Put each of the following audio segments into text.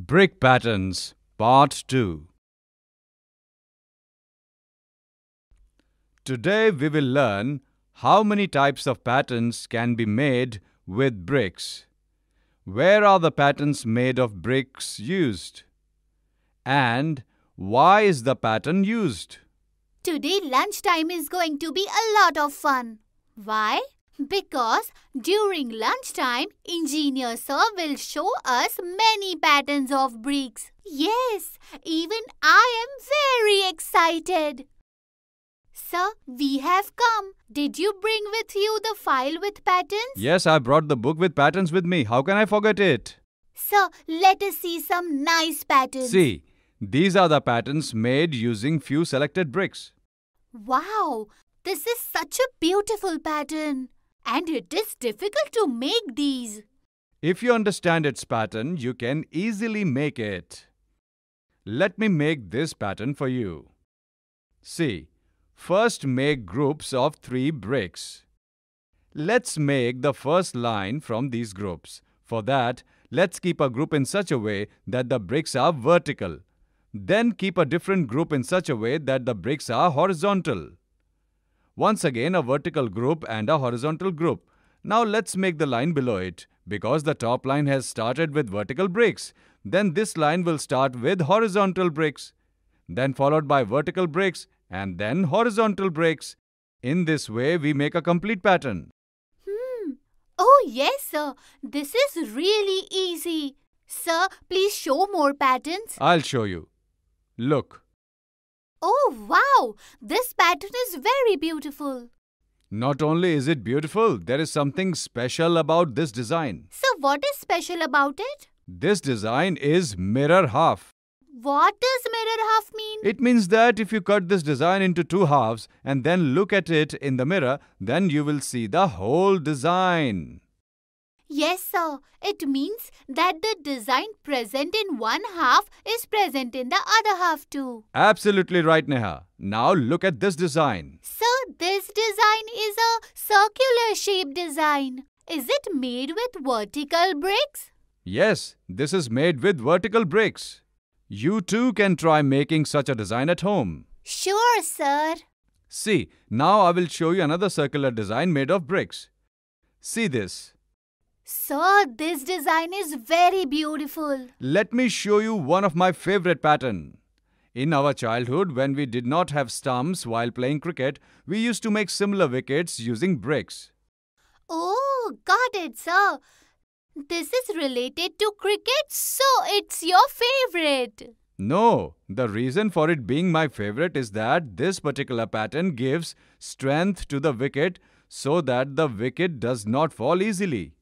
Brick Patterns Part 2 Today we will learn how many types of patterns can be made with bricks. Where are the patterns made of bricks used? And why is the pattern used? Today lunchtime is going to be a lot of fun. Why? Because during lunchtime, engineer sir will show us many patterns of bricks. Yes, even I am very excited. Sir, we have come. Did you bring with you the file with patterns? Yes, I brought the book with patterns with me. How can I forget it? Sir, let us see some nice patterns. See, these are the patterns made using few selected bricks. Wow, this is such a beautiful pattern and it is difficult to make these. If you understand its pattern, you can easily make it. Let me make this pattern for you. See, first make groups of three bricks. Let's make the first line from these groups. For that, let's keep a group in such a way that the bricks are vertical. Then keep a different group in such a way that the bricks are horizontal. Once again, a vertical group and a horizontal group. Now let's make the line below it. Because the top line has started with vertical breaks, then this line will start with horizontal breaks, then followed by vertical breaks and then horizontal breaks. In this way, we make a complete pattern. Hmm. Oh yes, sir. This is really easy. Sir, please show more patterns. I'll show you. Look. Oh, wow! This pattern is very beautiful. Not only is it beautiful, there is something special about this design. So what is special about it? This design is mirror half. What does mirror half mean? It means that if you cut this design into two halves and then look at it in the mirror, then you will see the whole design. Yes, sir. It means that the design present in one half is present in the other half too. Absolutely right, Neha. Now look at this design. Sir, this design is a circular shape design. Is it made with vertical bricks? Yes, this is made with vertical bricks. You too can try making such a design at home. Sure, sir. See, now I will show you another circular design made of bricks. See this. Sir, this design is very beautiful. Let me show you one of my favorite pattern. In our childhood, when we did not have stumps while playing cricket, we used to make similar wickets using bricks. Oh, got it, sir. This is related to cricket, so it's your favorite. No, the reason for it being my favorite is that this particular pattern gives strength to the wicket so that the wicket does not fall easily.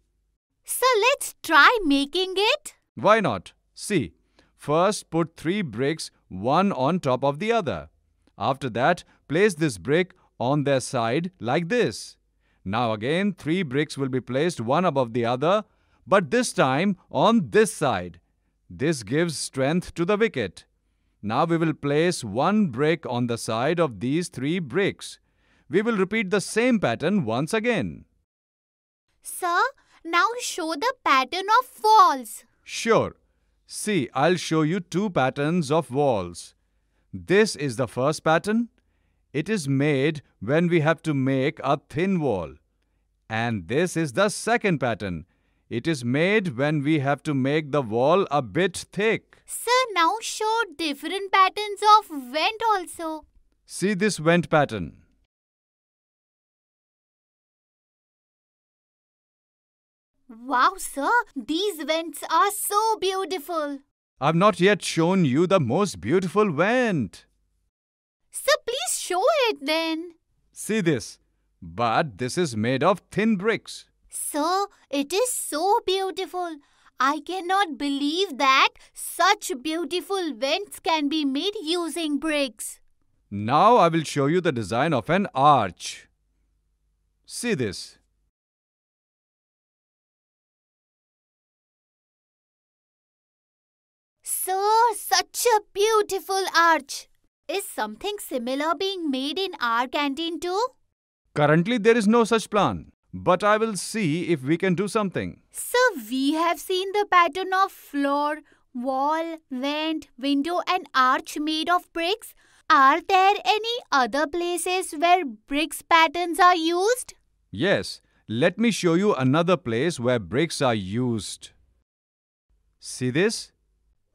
So let's try making it. Why not? See, first put three bricks one on top of the other. After that, place this brick on their side like this. Now again, three bricks will be placed one above the other, but this time on this side. This gives strength to the wicket. Now we will place one brick on the side of these three bricks. We will repeat the same pattern once again. Sir, now show the pattern of walls. Sure. See, I'll show you two patterns of walls. This is the first pattern. It is made when we have to make a thin wall. And this is the second pattern. It is made when we have to make the wall a bit thick. Sir, now show different patterns of vent also. See this vent pattern. Wow, sir, these vents are so beautiful. I've not yet shown you the most beautiful vent. Sir, please show it then. See this. But this is made of thin bricks. Sir, it is so beautiful. I cannot believe that such beautiful vents can be made using bricks. Now I will show you the design of an arch. See this. Sir, such a beautiful arch. Is something similar being made in our canteen too? Currently, there is no such plan. But I will see if we can do something. Sir, we have seen the pattern of floor, wall, vent, window and arch made of bricks. Are there any other places where bricks patterns are used? Yes. Let me show you another place where bricks are used. See this?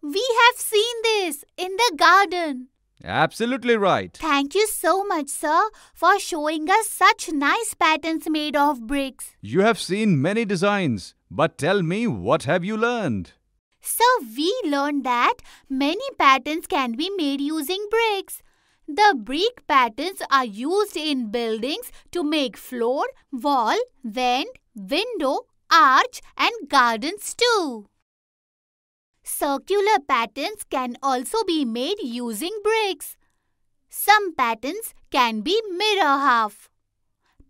We have seen this in the garden. Absolutely right. Thank you so much, sir, for showing us such nice patterns made of bricks. You have seen many designs, but tell me, what have you learned? So we learned that many patterns can be made using bricks. The brick patterns are used in buildings to make floor, wall, vent, window, arch and gardens too. Circular patterns can also be made using bricks. Some patterns can be mirror half.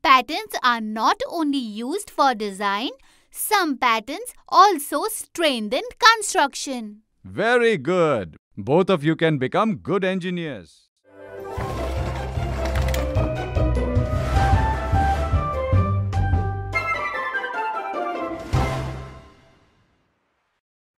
Patterns are not only used for design, some patterns also strengthen construction. Very good. Both of you can become good engineers.